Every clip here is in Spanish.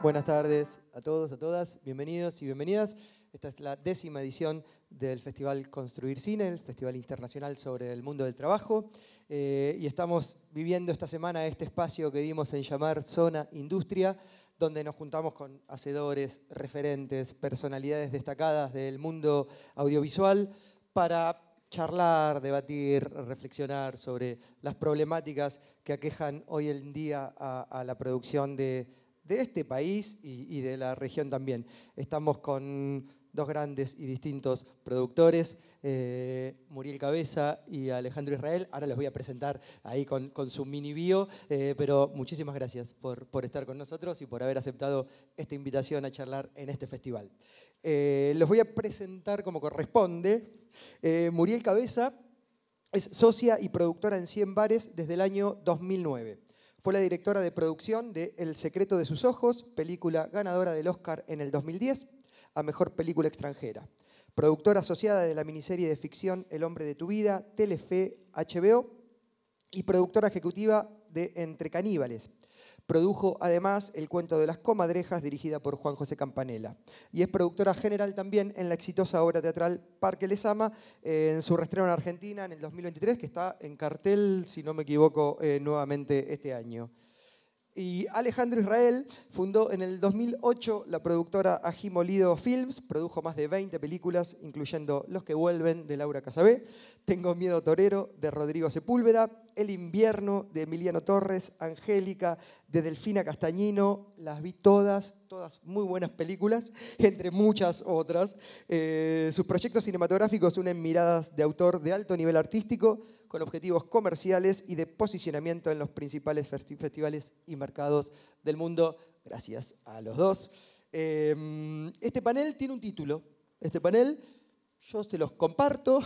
Buenas tardes a todos, a todas, bienvenidos y bienvenidas. Esta es la décima edición del Festival Construir Cine, el Festival Internacional sobre el Mundo del Trabajo. Eh, y estamos viviendo esta semana este espacio que dimos en llamar Zona Industria, donde nos juntamos con hacedores, referentes, personalidades destacadas del mundo audiovisual para charlar, debatir, reflexionar sobre las problemáticas que aquejan hoy en día a la producción de de este país y, de la región también. Estamos con dos grandes y distintos productores, eh, Muriel Cabeza y Alejandro Israel. Ahora los voy a presentar ahí con, su mini bio, eh, pero muchísimas gracias por, estar con nosotros y por haber aceptado esta invitación a charlar en este festival. Eh, los voy a presentar como corresponde. Muriel Cabeza es socia y productora en 100 bares desde el año 2009. Fue la directora de producción de El secreto de sus ojos, película ganadora del Oscar en el 2010 a mejor película extranjera. Productora asociada de la miniserie de ficción El hombre de tu vida, Telefe, HBO y productora ejecutiva de Entre Caníbales, Produjo además el cuento de las comadrejas dirigida por Juan José Campanella y es productora general también en la exitosa obra teatral Parque Les Ama eh, en su restreno en Argentina en el 2023 que está en cartel, si no me equivoco, eh, nuevamente este año. Y Alejandro Israel fundó en el 2008 la productora Ajimolido Films, produjo más de 20 películas, incluyendo Los que vuelven de Laura Casabé, Tengo miedo torero de Rodrigo Sepúlveda, El invierno de Emiliano Torres, Angélica de Delfina Castañino, las vi todas, todas muy buenas películas, entre muchas otras. Eh, sus proyectos cinematográficos unen miradas de autor de alto nivel artístico con objetivos comerciales y de posicionamiento en los principales festivales y mercados del mundo. Gracias a los dos. Em, este panel tiene un título. Este panel yo se los comparto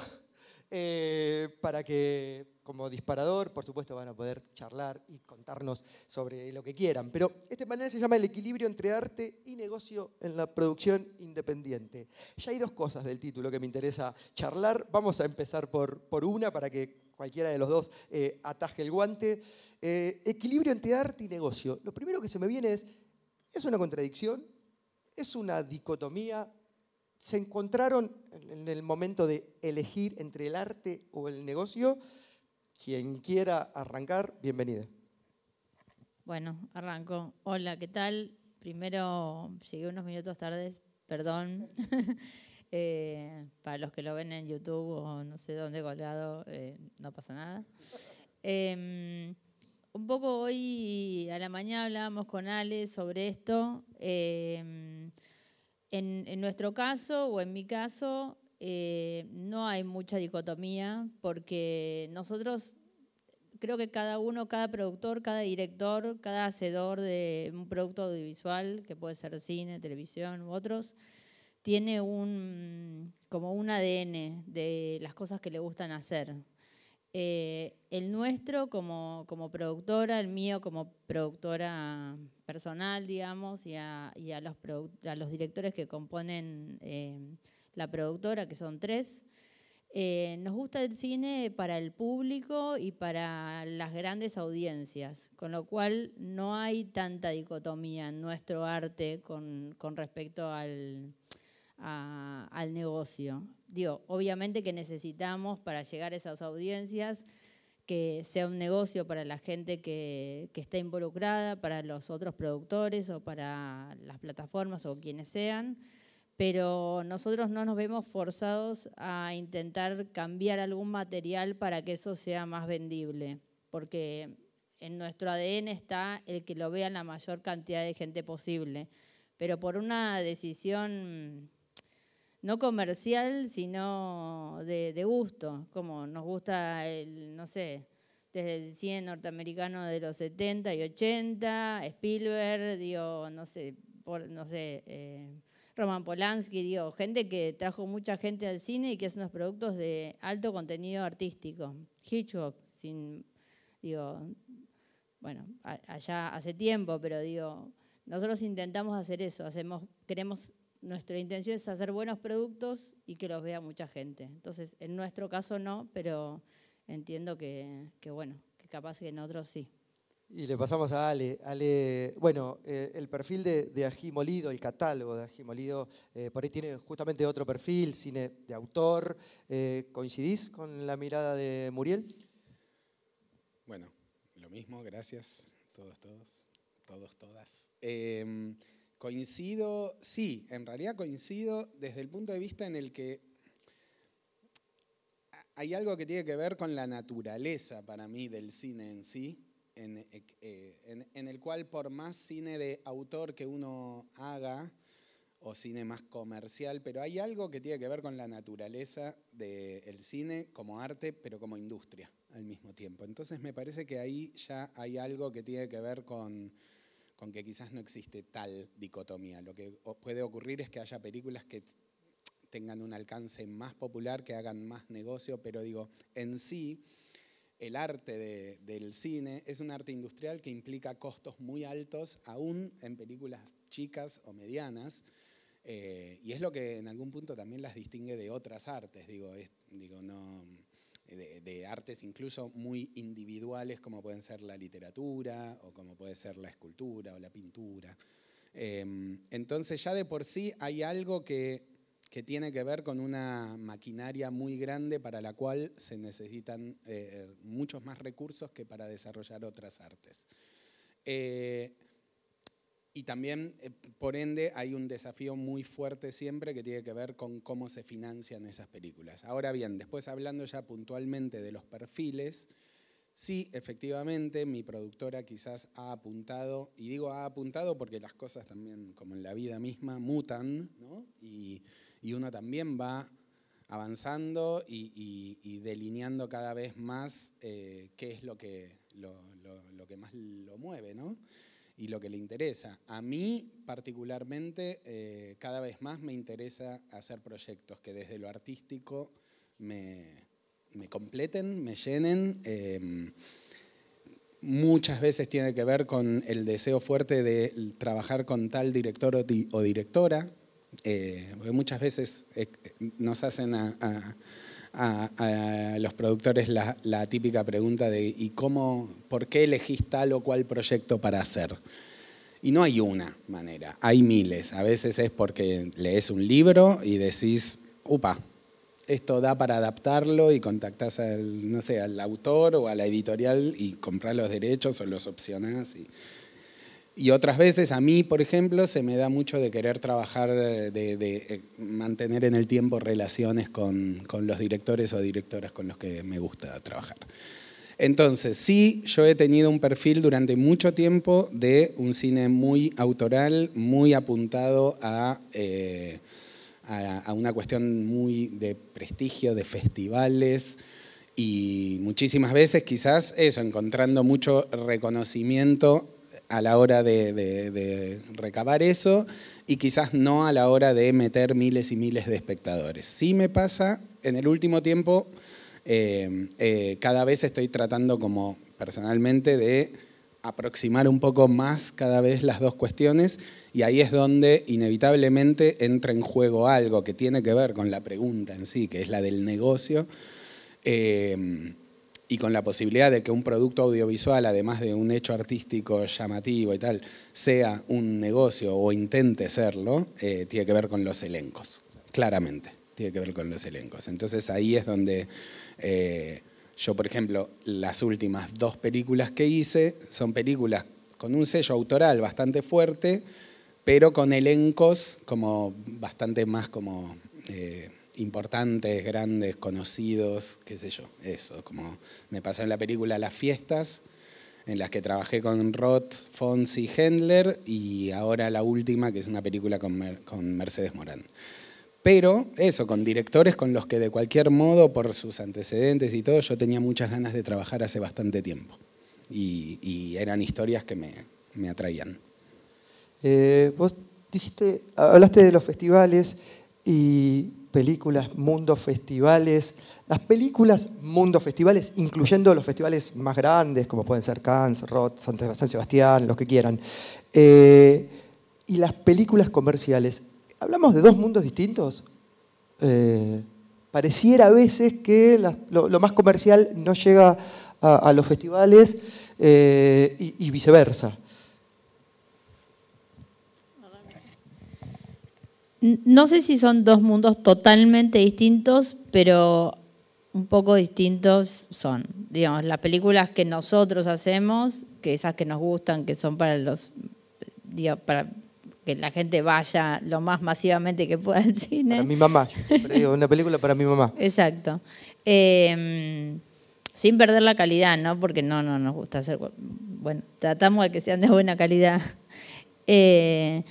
eh, para que como disparador, por supuesto, van a poder charlar y contarnos sobre lo que quieran. Pero este panel se llama El equilibrio entre arte y negocio en la producción independiente. Ya hay dos cosas del título que me interesa charlar. Vamos a empezar por, por una para que cualquiera de los dos eh, ataje el guante. Eh, equilibrio entre arte y negocio. Lo primero que se me viene es, ¿es una contradicción? ¿Es una dicotomía? ¿Se encontraron en el momento de elegir entre el arte o el negocio? Quien quiera arrancar, bienvenida. Bueno, arranco. Hola, ¿qué tal? Primero, llegué unos minutos tarde, perdón. Eh, para los que lo ven en YouTube o no sé dónde colgado, eh, no pasa nada. Em, un poco hoy a la mañana hablábamos con Ale sobre esto. Em, en, en, nuestro caso o en mi caso eh, no hay mucha dicotomía porque nosotros creo que cada uno, cada productor, cada director, cada hacedor de un producto audiovisual, que puede ser cine, televisión u otros, tiene un, como un ADN de las cosas que le gustan hacer. Eh, el nuestro como, productora, el mío como productora personal, digamos, y a, los, directores que componen eh, la productora, que son tres. Eh, nos gusta el cine para el público y para las grandes audiencias, con lo cual no hay tanta dicotomía en nuestro arte con respecto al, al negocio. Digo, obviamente que necesitamos para llegar a esas audiencias que sea un negocio para la gente que, que está involucrada, para los otros productores o para las plataformas o quienes sean, pero nosotros no nos vemos forzados a intentar cambiar algún material para que eso sea más vendible, porque en nuestro ADN está el que lo vean la mayor cantidad de gente posible, pero por una decisión no comercial, sino de, gusto, como nos gusta, el, no sé, desde el cine norteamericano de los 70 y 80, Spielberg, digo, no sé, por, no sé eh, Roman Polanski, digo, gente que trajo mucha gente al cine y que hace unos productos de alto contenido artístico. Hitchcock, sin, digo, bueno, allá hace tiempo, pero digo, nosotros intentamos hacer eso, hacemos, queremos nuestra intención es hacer buenos productos y que los vea mucha gente. Entonces, en nuestro caso no, pero entiendo que, bueno, que capaz que en otros sí. Y le pasamos a Ale. Ale bueno, eh, el perfil de, de, Ají Molido, el catálogo de Ají Molido, eh, por ahí tiene justamente otro perfil, cine de autor. Eh, ¿Coincidís con la mirada de Muriel? Bueno, lo mismo, gracias. Todos, todos, todos, todas. Em, Coincido, sí, en realidad coincido desde el punto de vista en el que hay algo que tiene que ver con la naturaleza para mí del cine en sí, eh, eh, en, el cual por más cine de autor que uno haga, o cine más comercial, pero hay algo que tiene que ver con la naturaleza del cine como arte, pero como industria al mismo tiempo. Entonces me parece que ahí ya hay algo que tiene que ver con con quizás no existe tal dicotomía. Lo que puede ocurrir es que haya películas que tengan un alcance más popular, que hagan más negocio, pero digo, en sí, el arte del cine es un arte industrial que implica costos muy altos, aún en películas chicas o medianas, eh, y es lo que en algún punto también las distingue de otras artes. Digo, digo no, de, artes incluso muy individuales como pueden ser la literatura o como puede ser la escultura o la pintura. Em, entonces ya de por sí hay algo que, tiene que ver con una maquinaria muy grande para la cual se necesitan eh, eh, muchos más recursos que para desarrollar otras artes. Eh, y también, eh, por ende, hay un desafío muy fuerte siempre que tiene que ver con cómo se financian esas películas. Ahora bien, después hablando ya puntualmente de los perfiles, sí, efectivamente, mi productora quizás ha apuntado, y digo ha apuntado porque las cosas también, como en la vida misma, mutan, ¿no? y, uno también va avanzando y, delineando cada vez más eh, qué es lo que, lo que más lo mueve, ¿no? y lo que le interesa. A mí particularmente eh, cada vez más me interesa hacer proyectos que desde lo artístico me, completen, me llenen. Em, muchas veces tiene que ver con el deseo fuerte de trabajar con tal director o, directora, eh, muchas veces eh, nos hacen a a, los productores la, típica pregunta de ¿y cómo, por qué elegís tal o cual proyecto para hacer? Y no hay una manera, hay miles. A veces es porque lees un libro y decís, upa, esto da para adaptarlo y contactás al, no sé, al autor o a la editorial y comprás los derechos o los opcionás. Y, y otras veces a mí, por ejemplo, se me da mucho de querer trabajar, eh, de, eh, mantener en el tiempo relaciones con, con, los directores o directoras con los que me gusta trabajar. Entonces, sí, yo he tenido un perfil durante mucho tiempo de un cine muy autoral, muy apuntado a, eh, a, a una cuestión muy de prestigio, de festivales, y muchísimas veces quizás eso, encontrando mucho reconocimiento a la hora de, recabar eso y quizás no a la hora de meter miles y miles de espectadores. Sí me pasa, en el último tiempo, eh, eh, cada vez estoy tratando como personalmente de aproximar un poco más cada vez las dos cuestiones y ahí es donde inevitablemente entra en juego algo que tiene que ver con la pregunta en sí, que es la del negocio. Eh, y con la posibilidad de que un producto audiovisual, además de un hecho artístico llamativo y tal, sea un negocio o intente serlo, eh, tiene que ver con los elencos, claramente, tiene que ver con los elencos. Entonces ahí es donde eh, yo, por ejemplo, las últimas dos películas que hice son películas con un sello autoral bastante fuerte, pero con elencos como bastante más como... Eh, importantes, grandes, conocidos, qué sé yo, eso, como me pasó en la película Las Fiestas, en las que trabajé con Roth, Fonsi, Hendler y ahora la última, que es una película con, Mercedes Morán. Pero eso, con directores con los que de cualquier modo, por sus antecedentes y todo, yo tenía muchas ganas de trabajar hace bastante tiempo. Y, eran historias que me, atraían. Eh, vos dijiste, hablaste de los festivales y películas, mundo festivales, las películas mundo festivales, incluyendo los festivales más grandes, como pueden ser Cannes, Roth, San Sebastián, los que quieran, eh, y las películas comerciales. ¿Hablamos de dos mundos distintos? Eh, pareciera a veces que lo, más comercial no llega a, los festivales eh, y viceversa. no sé si son dos mundos totalmente distintos, pero un poco distintos son. Digamos, las películas que nosotros hacemos, que esas que nos gustan, que son para los para que la gente vaya lo más masivamente que pueda al cine. Para mi mamá, una película para mi mamá. Exacto. Em, sin perder la calidad, ¿no? Porque no, no nos gusta hacer. Bueno, tratamos de que sean de buena calidad. Eh,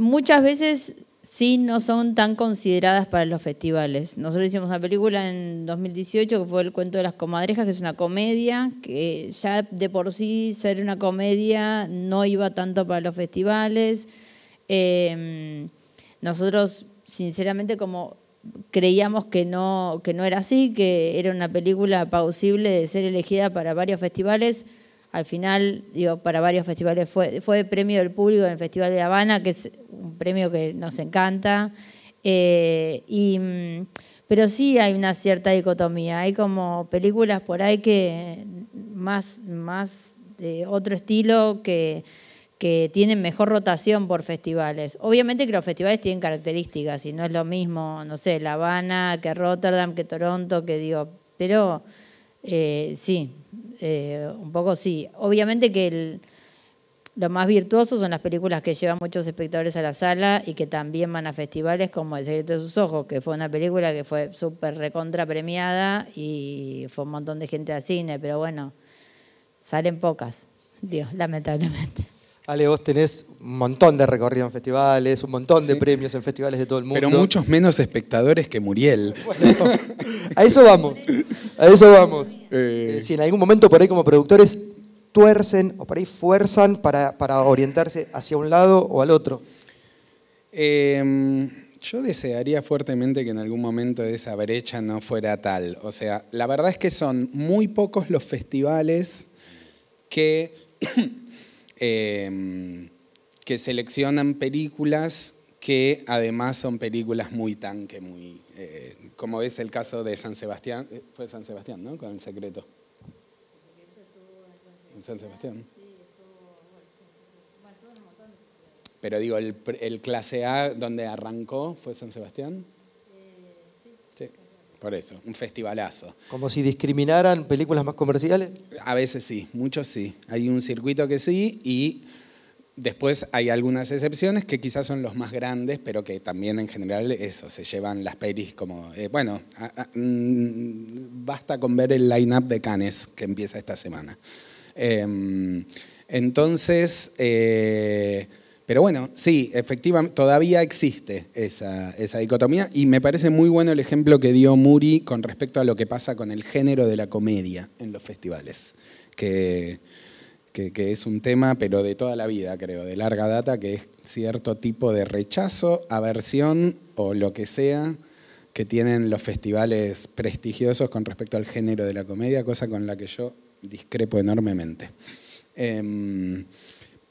muchas veces sí no son tan consideradas para los festivales. Nosotros hicimos una película en 2018 que fue El cuento de las comadrejas, que es una comedia, que ya de por sí ser una comedia no iba tanto para los festivales. Em, nosotros, sinceramente, como creíamos que no, que no era así, que era una película pausible de ser elegida para varios festivales, al final, digo, para varios festivales fue, premio del público en el Festival de Habana, que es un premio que nos encanta. Eh, mm, pero sí hay una cierta dicotomía. Hay como películas por ahí que más, más de otro estilo que, que tienen mejor rotación por festivales. Obviamente que los festivales tienen características y no es lo mismo, no sé, La Habana que Rotterdam, que Toronto, que digo, pero eh, sí, eh, un poco sí. Obviamente que el, lo más virtuoso son las películas que llevan muchos espectadores a la sala y que también van a festivales como El secreto de sus ojos, que fue una película que fue súper recontra premiada y fue un montón de gente al cine, pero bueno, salen pocas, Dios, lamentablemente. Ale, vos tenés un montón de recorrido en festivales, un montón de premios en festivales de todo el mundo. Pero muchos menos espectadores que Muriel. a eso vamos, a eso vamos. Eh. Eh, si en algún momento por ahí como productores tuercen o por ahí fuerzan para, orientarse hacia un lado o al otro. Em, yo desearía fuertemente que en algún momento esa brecha no fuera tal. O sea, la verdad es que son muy pocos los festivales que Em, que seleccionan películas que además son películas muy tanque, muy, eh, como es el caso de San Sebastián, eh, fue San Sebastián, ¿no? Con el secreto. En San Sebastián. Pero digo, el, el clase A donde arrancó fue San Sebastián. Por eso, un festivalazo. ¿Como si discriminaran películas más comerciales? A veces sí, muchos sí. Hay un circuito que sí y después hay algunas excepciones que quizás son los más grandes, pero que también en general eso, se llevan las pelis como, eh, bueno, mm, basta con ver el line-up de Cannes que empieza esta semana. Em, entonces... Eh, pero bueno, sí, efectivamente, todavía existe esa, dicotomía y me parece muy bueno el ejemplo que dio Muri con respecto a lo que pasa con el género de la comedia en los festivales, que, es un tema, pero de toda la vida, creo, de larga data, que es cierto tipo de rechazo, aversión o lo que sea que tienen los festivales prestigiosos con respecto al género de la comedia, cosa con la que yo discrepo enormemente. Em,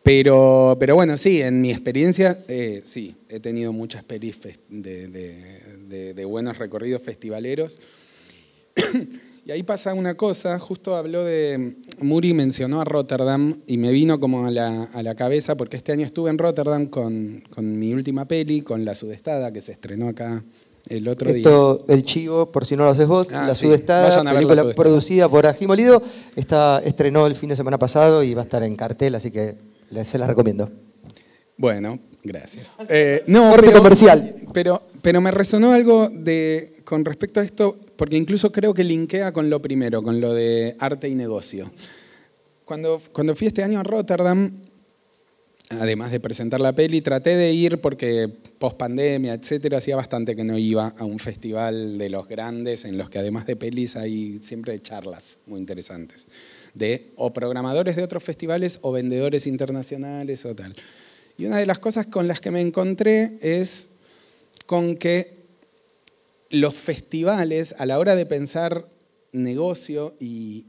pero, pero bueno, sí, en mi experiencia, eh, sí, he tenido muchas pelis de, buenos recorridos festivaleros. y ahí pasa una cosa, justo habló de, Muri mencionó a Rotterdam y me vino como a la, cabeza, porque este año estuve en Rotterdam con, mi última peli, con La Sudestada, que se estrenó acá el otro Esto, El Chivo, por si no lo haces vos, ah, La Sudestada, película producida por Ají está, estrenó el fin de semana pasado y va a estar en cartel, así que se la recomiendo. Bueno, gracias. Eh, no, pero, comercial. Pero, pero me resonó algo de, con respecto a esto, porque incluso creo que linkea con lo primero, con lo de arte y negocio. Cuando, cuando fui este año a Rotterdam, además de presentar la peli, traté de ir porque post pandemia, etcétera, hacía bastante que no iba a un festival de los grandes en los que además de pelis hay siempre charlas muy interesantes de o programadores de otros festivales o vendedores internacionales o tal. Y una de las cosas con las que me encontré es con que los festivales, a la hora de pensar negocio y,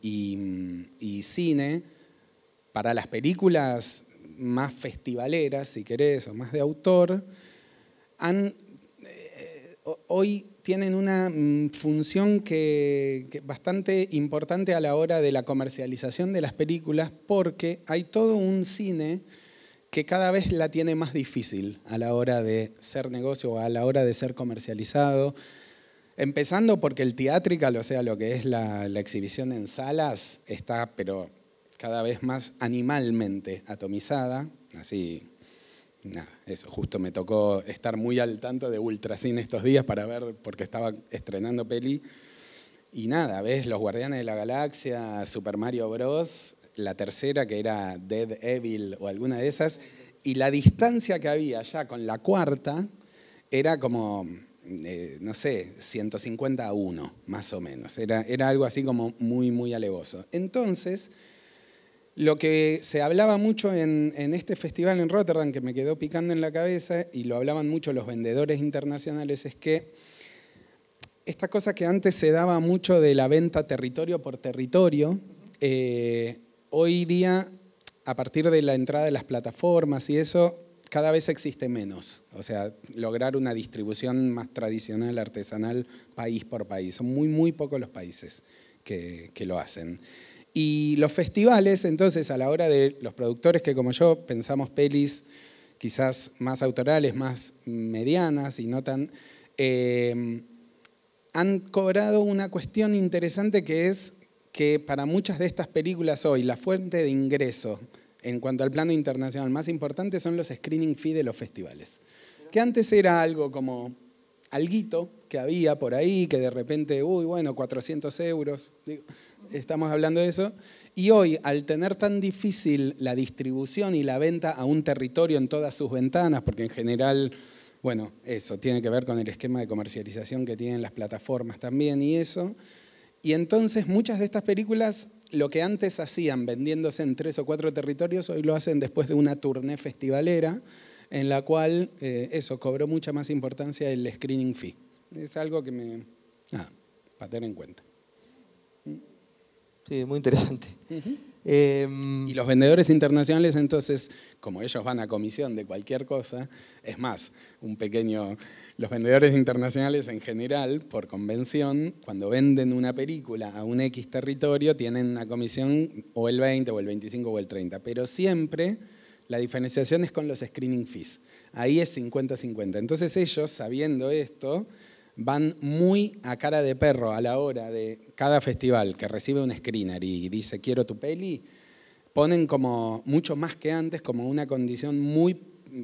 cine, para las películas más festivaleras, si querés, o más de autor, han, eh, hoy tienen una mm, función que, bastante importante a la hora de la comercialización de las películas porque hay todo un cine que cada vez la tiene más difícil a la hora de ser negocio o a la hora de ser comercializado. Empezando porque el teatrical, o sea, lo que es la, la exhibición en salas, está pero cada vez más animalmente atomizada, así nada, eso, justo me tocó estar muy al tanto de Ultracine estos días para ver, porque estaba estrenando peli. Y nada, ves Los Guardianes de la Galaxia, Super Mario Bros., la tercera que era Dead Evil o alguna de esas, y la distancia que había ya con la cuarta era como, eh, no sé, 150 a 1, más o menos. Era, era algo así como muy, muy alevoso. Entonces, lo que se hablaba mucho en, este festival en Rotterdam, que me quedó picando en la cabeza, y lo hablaban mucho los vendedores internacionales, es que esta cosa que antes se daba mucho de la venta territorio por territorio, eh, hoy día, a partir de la entrada de las plataformas y eso, cada vez existe menos. O sea, lograr una distribución más tradicional, artesanal, país por país. Son muy, muy pocos los países que lo hacen. Y los festivales, entonces, a la hora de los productores que como yo pensamos pelis quizás más autorales, más medianas y no tan... Eh, han cobrado una cuestión interesante que es que para muchas de estas películas hoy la fuente de ingreso en cuanto al plano internacional más importante son los screening fee de los festivales, que antes era algo como alguito que había por ahí, que de repente, uy, bueno, 400 euros, estamos hablando de eso. Y hoy, al tener tan difícil la distribución y la venta a un territorio en todas sus ventanas, porque en general, bueno, eso tiene que ver con el esquema de comercialización que tienen las plataformas también y eso. Y entonces muchas de estas películas, lo que antes hacían vendiéndose en tres o cuatro territorios, hoy lo hacen después de una tournée festivalera en la cual eh, eso cobró mucha más importancia el screening fee. Es algo que me... Nada, para tener en cuenta. Sí, muy interesante. Em, y los vendedores internacionales, entonces, como ellos van a comisión de cualquier cosa, es más, un pequeño. Los vendedores internacionales en general, por convención, cuando venden una película a un X territorio, tienen una comisión o el 20, o el 25, o el 30. Pero siempre la diferenciación es con los screening fees. Ahí es 50-50. Entonces ellos, sabiendo esto, van muy a cara de perro a la hora de cada festival que recibe un screener y dice quiero tu peli, ponen como mucho más que antes como una condición muy mm,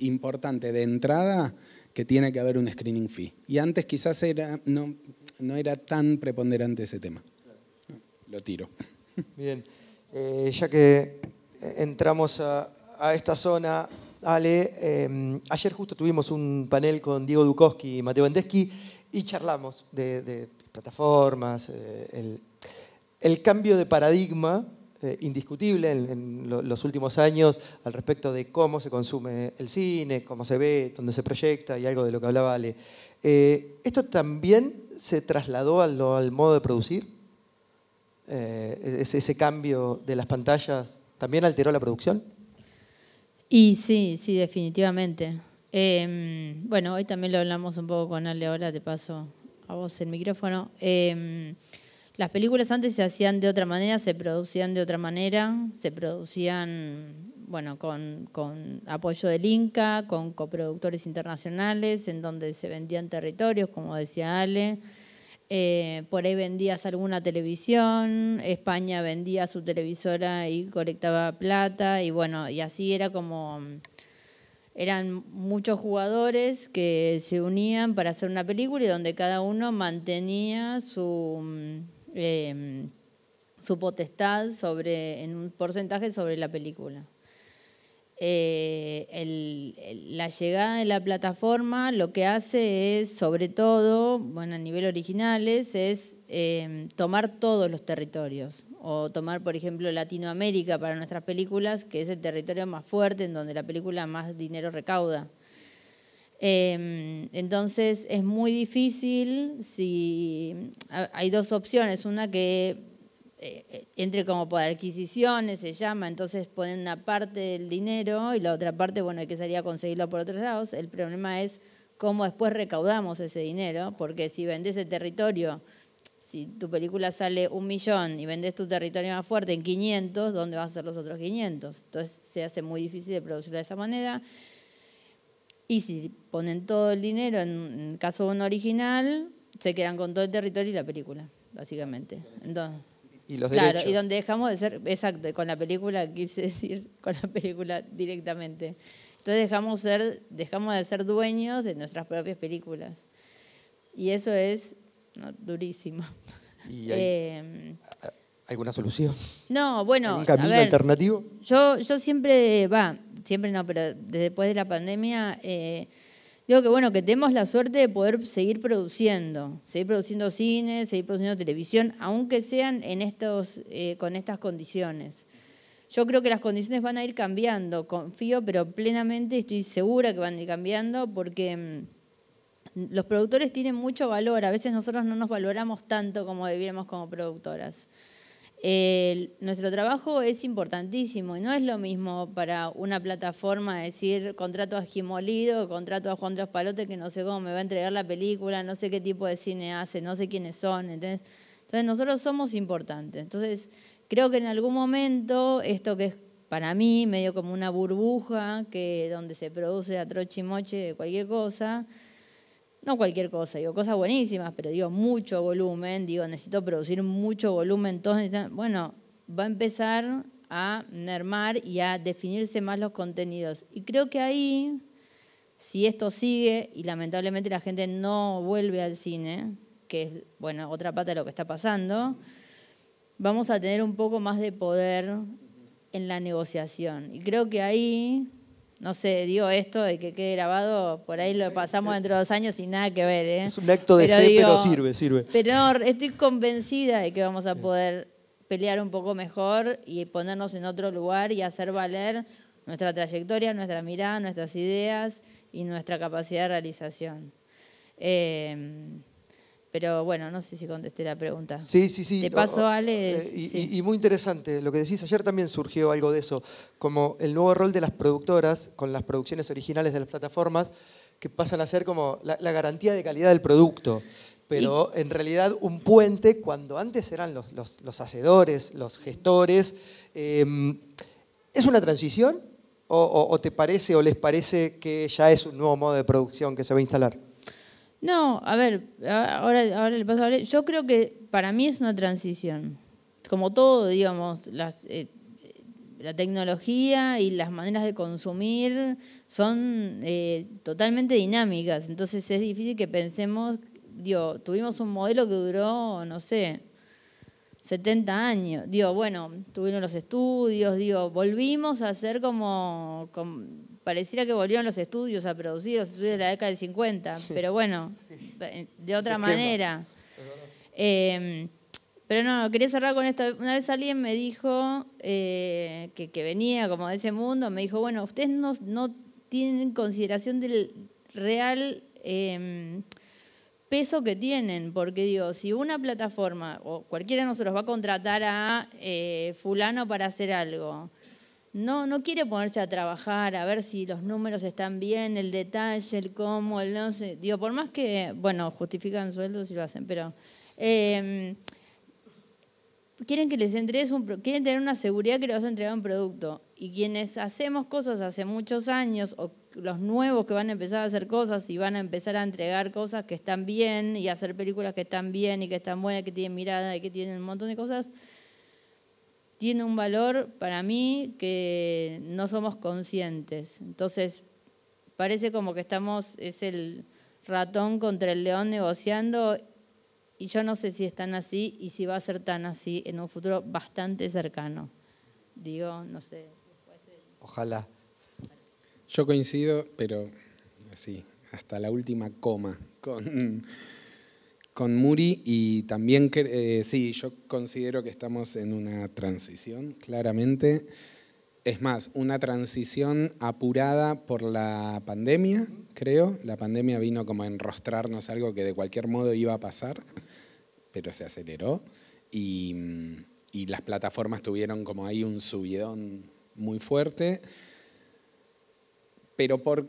importante de entrada que tiene que haber un screening fee. Y antes quizás era, no, no era tan preponderante ese tema. Lo tiro. Bien, eh, ya que entramos a, a esta zona, Ale. Em, ayer justo tuvimos un panel con Diego Dukowski y Mateo Bendeschi y charlamos de, plataformas, eh, el, cambio de paradigma eh, indiscutible en, los últimos años al respecto de cómo se consume el cine, cómo se ve, dónde se proyecta y algo de lo que hablaba Ale. Eh, ¿Esto también se trasladó al, al modo de producir? ¿Ese cambio de las pantallas también alteró la producción? Y sí, sí, definitivamente. Em, bueno, hoy también lo hablamos un poco con Ale, ahora te paso a vos el micrófono. Em, las películas antes se hacían de otra manera, se producían de otra manera, se producían, bueno, con apoyo del Inca, con coproductores internacionales, en donde se vendían territorios, como decía Ale. Eh, por ahí vendías alguna televisión, España vendía su televisora y colectaba plata, y bueno, y así era como eran muchos jugadores que se unían para hacer una película y donde cada uno mantenía su, mm, eh, su potestad sobre, en un porcentaje sobre la película. Eh, la llegada de la plataforma lo que hace es, sobre todo, bueno, a nivel originales, es eh, tomar todos los territorios. O tomar, por ejemplo, Latinoamérica para nuestras películas, que es el territorio más fuerte en donde la película más dinero recauda. Eh, entonces es muy difícil si hay dos opciones, una que eh, entre como por adquisiciones, se llama, entonces ponen una parte del dinero y la otra parte, bueno, hay que salir a conseguirlo por otros lados. El problema es cómo después recaudamos ese dinero, porque si vendés el territorio, si tu película sale un millón y vendes tu territorio más fuerte en 500, ¿dónde vas a hacer los otros 500? Entonces se hace muy difícil de producirlo de esa manera. Y si ponen todo el dinero, en caso de un original, se quedan con todo el territorio y la película, básicamente. Entonces y claro, y donde dejamos de ser, exacto, con la película quise decir, con la película directamente. Entonces dejamos, ser, dejamos de ser dueños de nuestras propias películas. Y eso es durísimo. hay, eh, alguna solución? No, bueno. ¿Un camino alternativo? Yo, yo siempre, va, siempre no, pero después de la pandemia eh, digo que bueno, que tenemos la suerte de poder seguir produciendo, seguir produciendo cine, seguir produciendo televisión, aunque sean eh, con estas condiciones. Yo creo que las condiciones van a ir cambiando, confío, pero plenamente estoy segura que van a ir cambiando porque mm, los productores tienen mucho valor, a veces nosotros no nos valoramos tanto como debiéramos como productoras nuestro trabajo es importantísimo y no es lo mismo para una plataforma decir contrato a Gimolido, contrato a Juan Traspalote, que no sé cómo me va a entregar la película, no sé qué tipo de cine hace, no sé quiénes son. Entonces, entonces nosotros somos importantes. Entonces creo que en algún momento esto que es para mí medio como una burbuja, que donde se produce a troche moche de cualquier cosa, no cualquier cosa, digo, cosas buenísimas, pero digo, mucho volumen, digo, necesito producir mucho volumen, bueno, va a empezar a mermar y a definirse más los contenidos. Y creo que ahí, si esto sigue y lamentablemente la gente no vuelve al cine, que es, bueno, otra pata de lo que está pasando, vamos a tener un poco más de poder en la negociación. Y creo que ahí no sé, digo esto de que quede grabado, por ahí lo pasamos dentro de dos años sin nada que ver. ¿eh? Es un acto de fe, pero sirve, sirve. Pero estoy convencida de que vamos a poder pelear un poco mejor y ponernos en otro lugar y hacer valer nuestra trayectoria, nuestra mirada, nuestras ideas y nuestra capacidad de realización. Eh, pero bueno, no sé si contesté la pregunta. Sí, sí, sí. Te paso, oh, oh, Ale. Eh, y, muy interesante, lo que decís, ayer también surgió algo de eso, como el nuevo rol de las productoras con las producciones originales de las plataformas, que pasan a ser como la, garantía de calidad del producto. Pero en realidad un puente, cuando antes eran los, hacedores, los gestores, em, ¿es una transición? o te parece o les parece que ya es un nuevo modo de producción que se va a instalar? No, a ver, ahora, ahora le paso a hablar. Yo creo que para mí es una transición. Como todo, digamos, las, eh, eh, la tecnología y las maneras de consumir son eh, totalmente dinámicas. Entonces es difícil que pensemos, digo, tuvimos un modelo que duró, no sé, 70 años. Digo, bueno, tuvimos los estudios, digo, volvimos a ser como pareciera que volvieron los estudios a producir, los estudios de la década de 50, pero bueno, eh, de otra manera. Em, pero no, quería cerrar con esto. Una vez alguien me dijo, eh, que, venía como de ese mundo, me dijo, bueno, ustedes no, tienen consideración del real em, peso que tienen, porque digo, si una plataforma o cualquiera de nosotros va a contratar a eh, fulano para hacer algo, no, no quiere ponerse a trabajar, a ver si los números están bien, el detalle, el cómo, el no sé. Digo, por más que, bueno, justifican sueldos y lo hacen, pero em, quieren que les entregues un, quieren tener una seguridad que les vas a entregar un producto. Y quienes hacemos cosas hace muchos años o los nuevos que van a empezar a hacer cosas y van a empezar a entregar cosas que están bien y hacer películas que están bien y que están buenas, que tienen mirada y que tienen un montón de cosas tiene un valor para mí que no somos conscientes. Entonces, parece como que estamos, es el ratón contra el león negociando y yo no sé si están así y si va a ser tan así en un futuro bastante cercano. Digo, no sé. Ojalá. Yo coincido, pero así, hasta la última coma con con Muri y también, eh, sí, yo considero que estamos en una transición, claramente. Es más, una transición apurada por la pandemia, creo. La pandemia vino como a enrostrarnos algo que de cualquier modo iba a pasar, pero se aceleró. Y, mm, y las plataformas tuvieron como ahí un subidón muy fuerte. Pero por,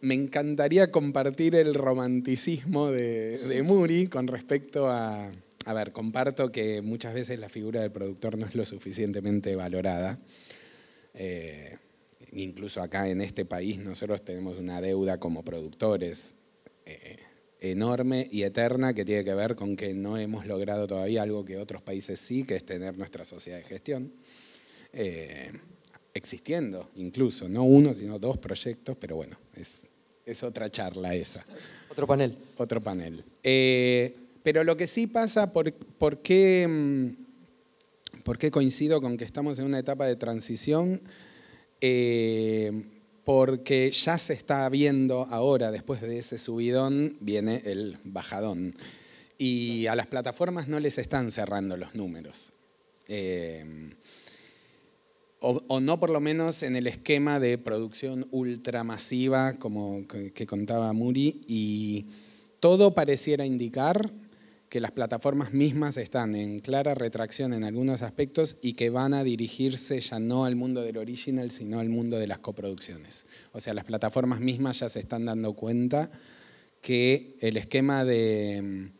me encantaría compartir el romanticismo de, Muri con respecto a, a ver, comparto que muchas veces la figura del productor no es lo suficientemente valorada. Eh, incluso acá en este país nosotros tenemos una deuda como productores eh, enorme y eterna que tiene que ver con que no hemos logrado todavía algo que otros países sí, que es tener nuestra sociedad de gestión. Eh, existiendo, incluso, no uno, sino dos proyectos, pero bueno, es, otra charla esa. Otro panel. Otro panel. Eh, pero lo que sí pasa, por, por qué, mm, por coincido con que estamos en una etapa de transición? Eh, porque ya se está viendo ahora, después de ese subidón, viene el bajadón. Y a las plataformas no les están cerrando los números. Eh, o, no por lo menos en el esquema de producción ultramasiva como que, contaba Muri, y todo pareciera indicar que las plataformas mismas están en clara retracción en algunos aspectos y que van a dirigirse ya no al mundo del original, sino al mundo de las coproducciones. O sea, las plataformas mismas ya se están dando cuenta que el esquema de,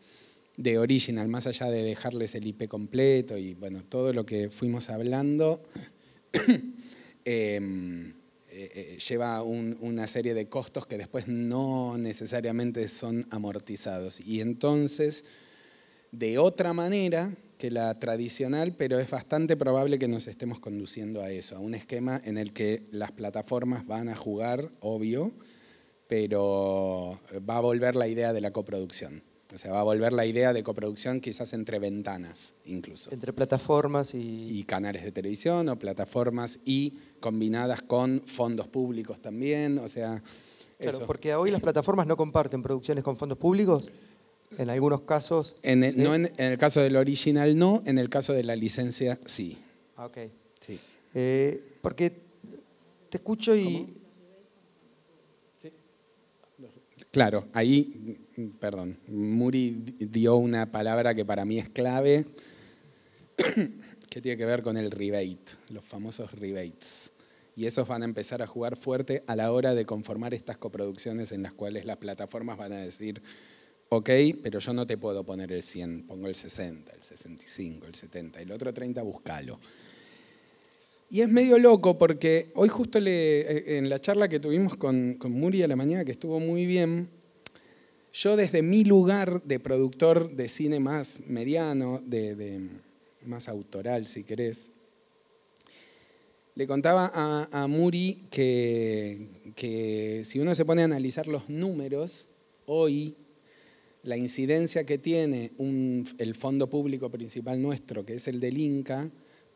de original, más allá de dejarles el IP completo y bueno, todo lo que fuimos hablando, Em, eh, eh, lleva una serie de costos que después no necesariamente son amortizados. Y entonces, de otra manera que la tradicional, pero es bastante probable que nos estemos conduciendo a eso, a un esquema en el que las plataformas van a jugar, obvio, pero va a volver la idea de la coproducción. O sea, va a volver la idea de coproducción quizás entre ventanas incluso. Entre plataformas y... Y canales de televisión o plataformas y combinadas con fondos públicos también, o sea... Claro, porque hoy las plataformas no comparten producciones con fondos públicos. En algunos casos... En el, caso del original no, en el caso de la licencia sí. Ah, ok. Sí. Eh, porque te escucho y Claro, ahí, perdón, Muri dio una palabra que para mí es clave, que tiene que ver con el rebate, los famosos rebates. Y esos van a empezar a jugar fuerte a la hora de conformar estas coproducciones en las cuales las plataformas van a decir, ok, pero yo no te puedo poner el 100, pongo el 60, el 65, el 70, el otro 30, búscalo. Y es medio loco porque hoy justo eh, en la charla que tuvimos con, con Muri a la mañana, que estuvo muy bien, yo desde mi lugar de productor de cine más mediano, de, más autoral si querés, le contaba a, a Muri que, que si uno se pone a analizar los números, hoy la incidencia que tiene el fondo público principal nuestro, que es el del Inca,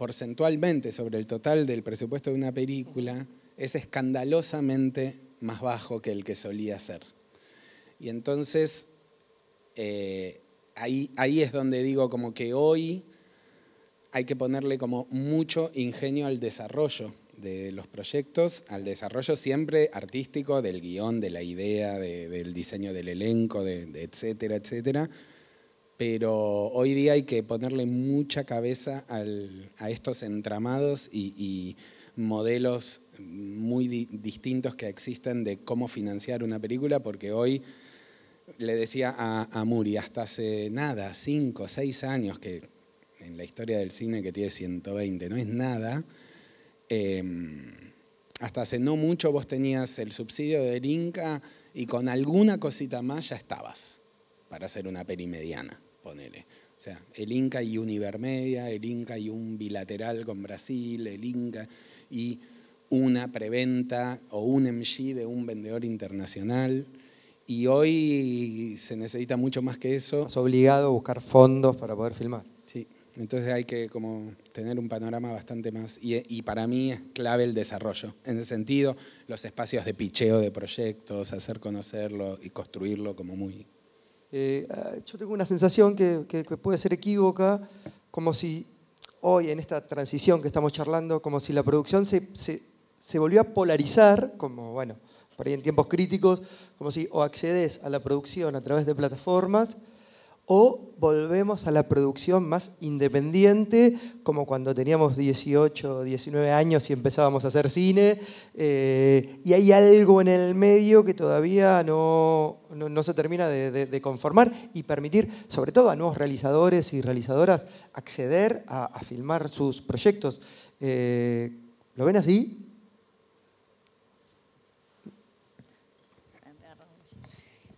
porcentualmente sobre el total del presupuesto de una película es escandalosamente más bajo que el que solía ser. Y entonces eh, ahí, es donde digo como que hoy hay que ponerle como mucho ingenio al desarrollo de los proyectos, al desarrollo siempre artístico del guión, de la idea, del diseño del elenco, de etcétera, etcétera pero hoy día hay que ponerle mucha cabeza a estos entramados y, modelos muy distintos que existen de cómo financiar una película, porque hoy le decía a, Muri, hasta hace nada, cinco, seis años, que en la historia del cine que tiene 120, no es nada, em, hasta hace no mucho vos tenías el subsidio del Inca y con alguna cosita más ya estabas para hacer una peli mediana, ponele. O sea, el Inca y un Ibermedia, el Inca y un bilateral con Brasil, el Inca y una preventa o un MG de un vendedor internacional. Y hoy se necesita mucho más que eso. Es obligado a buscar fondos para poder filmar. Sí, entonces hay que como tener un panorama bastante más. Y, y, para mí es clave el desarrollo. En ese sentido, los espacios de picheo de proyectos, hacer conocerlo y construirlo como muy eh, ah, yo tengo una sensación que, puede ser equívoca, como si hoy en esta transición que estamos charlando, como si la producción se, volvió a polarizar, como bueno, por ahí en tiempos críticos, como si o accedes a la producción a través de plataformas o volvemos a la producción más independiente, como cuando teníamos 18 19 años y empezábamos a hacer cine, eh, y hay algo en el medio que todavía no, se termina de, conformar y permitir, sobre todo a nuevos realizadores y realizadoras, acceder a, filmar sus proyectos. Eh, ¿Lo ven así?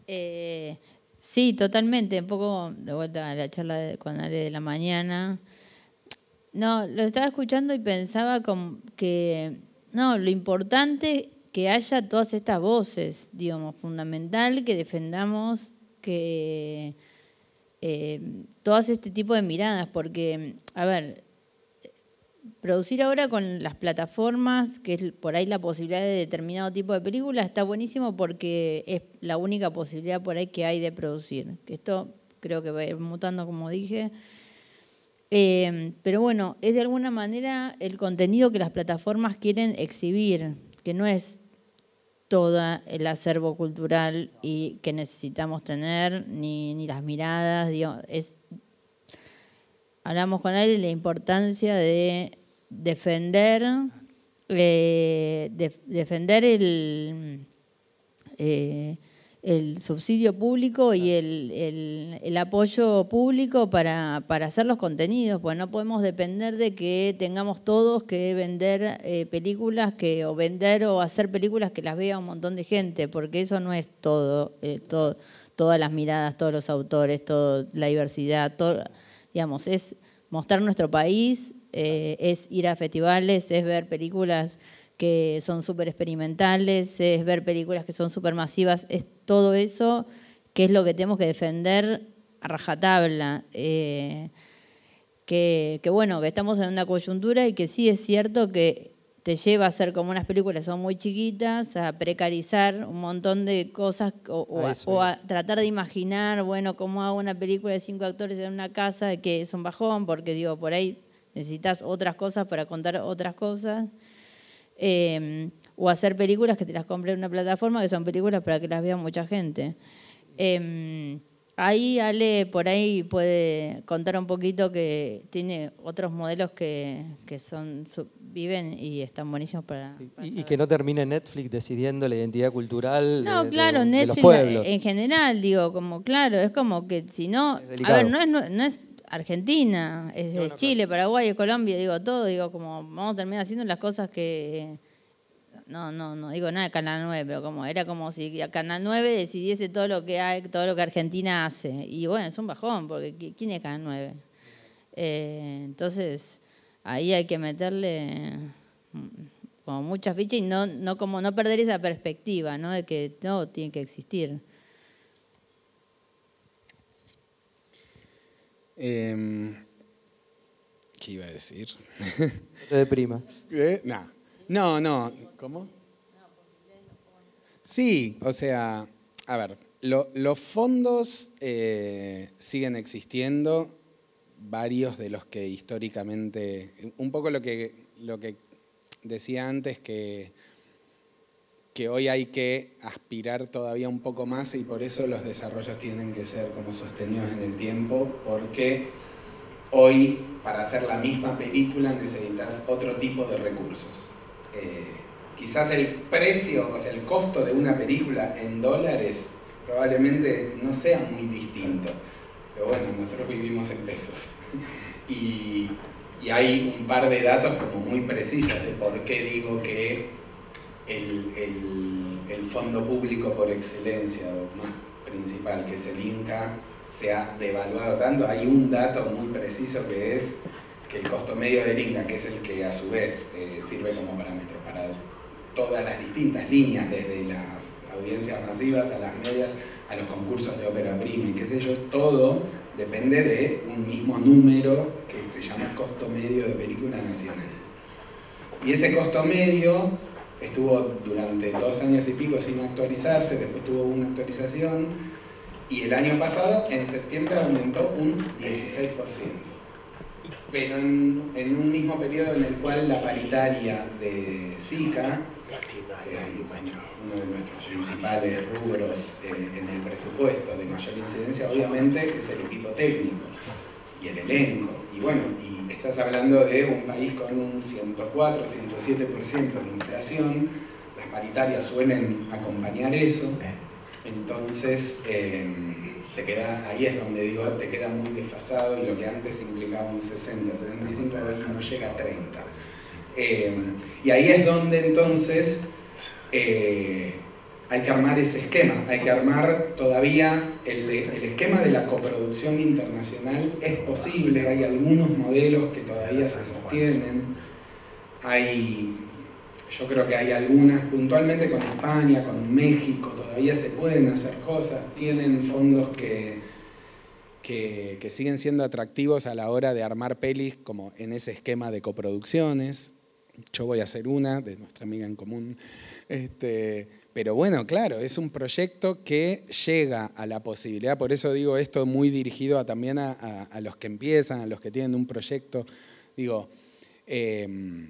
Eh, Sí, totalmente. Un poco de vuelta a la charla de, con Ale de la mañana. No, lo estaba escuchando y pensaba que, no, lo importante que haya todas estas voces, digamos, fundamental que defendamos que eh, todas este tipo de miradas, porque, a ver, producir ahora con las plataformas, que es por ahí la posibilidad de determinado tipo de película, está buenísimo porque es la única posibilidad por ahí que hay de producir. esto creo que va a ir mutando, como dije. Eh, pero bueno, es de alguna manera el contenido que las plataformas quieren exhibir, que no es todo el acervo cultural y que necesitamos tener, ni, las miradas, hablamos con él la importancia de defender, eh, defender eh, el, subsidio público y el, el, apoyo público para, para, hacer los contenidos, pues no podemos depender de que tengamos todos que vender eh, películas que o vender o hacer películas que las vea un montón de gente, porque eso no es todo, todas las miradas, todos los autores, toda la diversidad, todo Digamos, es mostrar nuestro país, eh, es ir a festivales, es ver películas que son súper experimentales, es ver películas que son súper masivas, es todo eso que es lo que tenemos que defender a rajatabla. Eh, que, bueno, que estamos en una coyuntura y que sí es cierto que te lleva a hacer como unas películas son muy chiquitas, a precarizar un montón de cosas o, a, tratar de imaginar, bueno, cómo hago una película de cinco actores en una casa, que es un bajón, porque digo, por ahí necesitas otras cosas para contar otras cosas. Em, o hacer películas que te las compre en una plataforma, que son películas para que las vea mucha gente. Em, Ahí Ale por ahí puede contar un poquito que tiene otros modelos que, que son viven y están buenísimos para... y, que no termine Netflix decidiendo la identidad cultural no, claro, Netflix, En general, digo, como claro, es como que si no... A ver, no es, no, es Argentina, es, Chile, Paraguay, Colombia, digo todo, digo como vamos a terminar haciendo las cosas que no, no, no digo nada de Canal 9, pero como era como si Canal 9 decidiese todo lo que hay, todo lo que Argentina hace. Y bueno, es un bajón, porque ¿quién es Canal 9? Eh, entonces, ahí hay que meterle mm, como muchas fichas y no, como no perder esa perspectiva, ¿no? De que todo tiene que existir. Em, ¿Qué iba a decir? De prima ¿Eh? No, no. ¿Cómo? Sí, o sea, a ver, los fondos eh, siguen existiendo, varios de los que históricamente, un poco lo que, lo que decía antes, que, que hoy hay que aspirar todavía un poco más y por eso los desarrollos tienen que ser como sostenidos en el tiempo, porque hoy para hacer la misma película necesitas otro tipo de recursos. Eh, quizás el precio, o sea, el costo de una película en dólares probablemente no sea muy distinto. Pero bueno, nosotros vivimos en pesos. Y, hay un par de datos como muy precisos de por qué digo que el, fondo público por excelencia, o principal, que es el INCA, se ha devaluado tanto. Hay un dato muy preciso que es que el costo medio del INCA, que es el que a su vez eh, sirve como parámetro todas las distintas líneas, desde las audiencias masivas a las medias, a los concursos de ópera prima y qué sé yo, todo depende de un mismo número que se llama costo medio de película nacional. Y ese costo medio estuvo durante dos años y pico sin actualizarse, después tuvo una actualización y el año pasado, en septiembre, aumentó un 16%. Pero en, un mismo periodo en el cual la paritaria de SICA uno de nuestros principales rubros eh, en el presupuesto de mayor incidencia, obviamente, es el equipo técnico y el elenco. Y bueno, y estás hablando de un país con un 104, 107% de inflación, las paritarias suelen acompañar eso, entonces em, te queda, ahí es donde digo, te queda muy desfasado y lo que antes implicaba un 60, 75, hoy no llega a 30. Em, y ahí es donde entonces eh, hay que armar ese esquema, hay que armar todavía el, esquema de la coproducción internacional. Es posible, hay algunos modelos que todavía se sostienen, hay, yo creo que hay algunas, puntualmente con España, con México, todavía se pueden hacer cosas, tienen fondos que, que siguen siendo atractivos a la hora de armar pelis como en ese esquema de coproducciones yo voy a hacer una de nuestra amiga en común. Este, pero bueno, claro, es un proyecto que llega a la posibilidad, por eso digo esto muy dirigido a, también a, los que empiezan, a los que tienen un proyecto. Digo, em,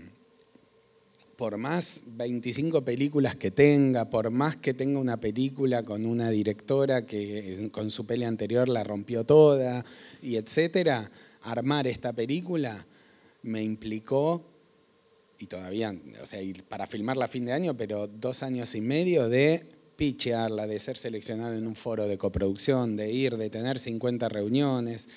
por más 25 películas que tenga, por más que tenga una película con una directora que eh, con su peli anterior la rompió toda, y etcétera, armar esta película me implicó y todavía, o sea, para filmarla a fin de año, pero dos años y medio de pichearla, de ser seleccionado en un foro de coproducción, de ir, de tener 50 reuniones,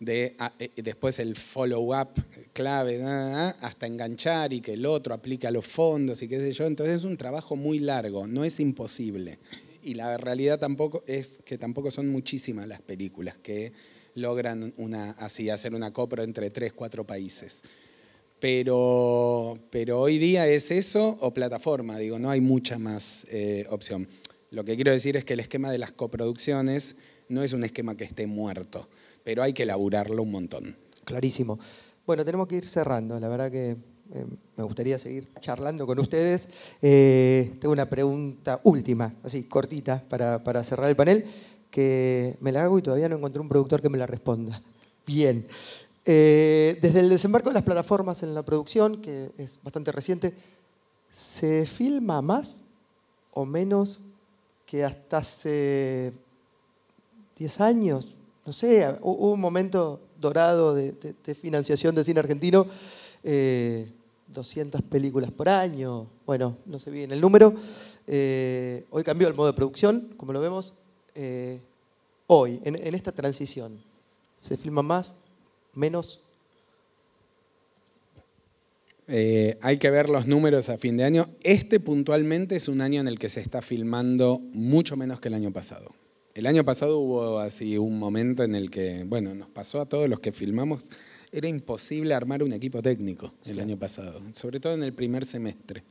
de ah, eh, después el follow-up clave, ah, ah, hasta enganchar y que el otro aplique a los fondos y qué sé yo. Entonces es un trabajo muy largo, no es imposible. Y la realidad tampoco es que tampoco son muchísimas las películas que logran una, así hacer una copro entre tres, cuatro países. Pero, pero hoy día es eso o plataforma, digo, no hay mucha más eh, opción. Lo que quiero decir es que el esquema de las coproducciones no es un esquema que esté muerto, pero hay que elaborarlo un montón. Clarísimo. Bueno, tenemos que ir cerrando, la verdad que eh, me gustaría seguir charlando con ustedes. Eh, tengo una pregunta última, así cortita, para, para, cerrar el panel, que me la hago y todavía no encontré un productor que me la responda. Bien. Eh, desde el desembarco de las plataformas en la producción, que es bastante reciente, ¿se filma más o menos que hasta hace 10 años? No sé, hubo un momento dorado de, financiación de cine argentino, 200 eh, películas por año, bueno, no sé bien el número. Eh, hoy cambió el modo de producción, como lo vemos, hoy, en, en esta transición. ¿Se filma más menos? Eh, hay que ver los números a fin de año. Este puntualmente es un año en el que se está filmando mucho menos que el año pasado. El año pasado hubo así un momento en el que, bueno, nos pasó a todos los que filmamos, era imposible armar un equipo técnico el año pasado, sobre todo en el primer semestre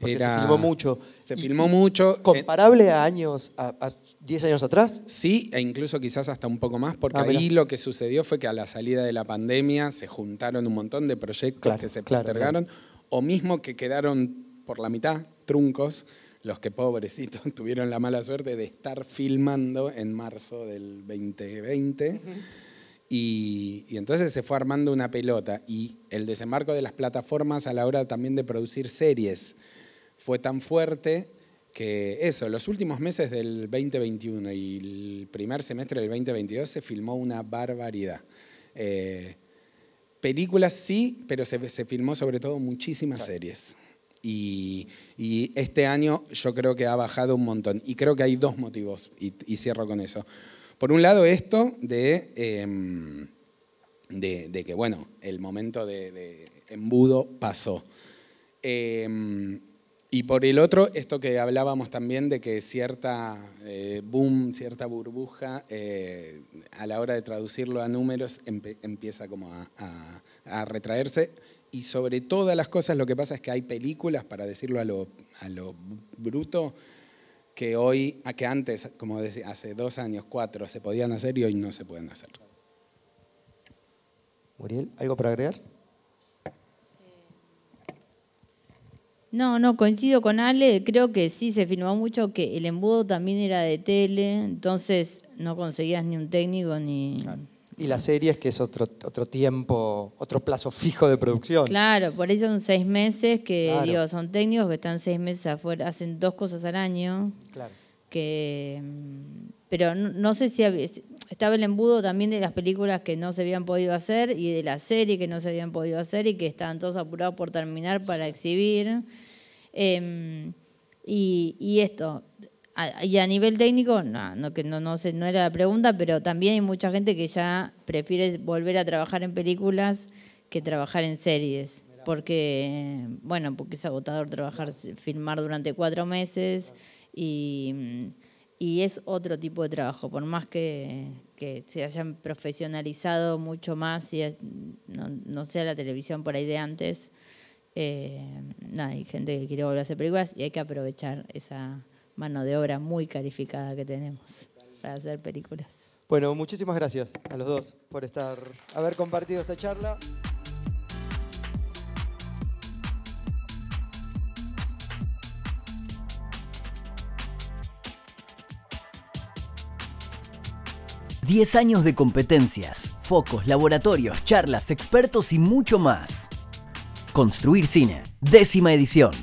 se filmó mucho. Se filmó mucho. Eh, ¿Comparable a años, a, 10 años atrás? Sí, e incluso quizás hasta un poco más, porque ah, ahí lo que sucedió fue que a la salida de la pandemia se juntaron un montón de proyectos que se claro, o mismo que quedaron por la mitad, truncos, los que pobrecitos tuvieron la mala suerte de estar filmando en marzo del 2020. Y, y, entonces se fue armando una pelota. Y el desembarco de las plataformas a la hora también de producir series fue tan fuerte que eso, los últimos meses del 2021 y el primer semestre del 2022 se filmó una barbaridad. Eh, películas sí, pero se, filmó sobre todo muchísimas series. Y, este año yo creo que ha bajado un montón. Y creo que hay dos motivos, y, cierro con eso. Por un lado, esto de, em, de, que, bueno, el momento de, embudo pasó. Eh, y por el otro, esto que hablábamos también de que cierta eh, boom, cierta burbuja, eh, a la hora de traducirlo a números empieza como a, retraerse. Y sobre todas las cosas lo que pasa es que hay películas, para decirlo a lo, a lo bruto, que hoy, a que antes, como decía, hace dos años, cuatro, se podían hacer y hoy no se pueden hacer. Muriel, ¿algo para agregar? No, no, coincido con Ale, creo que sí se filmó mucho, que el embudo también era de tele, entonces no conseguías ni un técnico ni... Y la serie es que es otro, otro tiempo, otro plazo fijo de producción. Claro, por eso son seis meses, que digo, son técnicos que están seis meses afuera, hacen dos cosas al año. Claro. Que, pero no, sé si estaba el embudo también de las películas que no se habían podido hacer y de la serie que no se habían podido hacer y que estaban todos apurados por terminar para exhibir. Em, y, esto, a, y a nivel técnico, no, no, que no, sé, no era la pregunta, pero también hay mucha gente que ya prefiere volver a trabajar en películas que trabajar en series. Porque, bueno, porque es agotador trabajar, filmar durante cuatro meses y, es otro tipo de trabajo, por más que, se hayan profesionalizado mucho más y no, no sea la televisión por ahí de antes, eh, hay gente que quiere volver a hacer películas y hay que aprovechar esa mano de obra muy calificada que tenemos para hacer películas. Bueno, muchísimas gracias a los dos por estar, haber compartido esta charla. 10 años de competencias, focos, laboratorios, charlas, expertos y mucho más. Construir Cine, décima edición.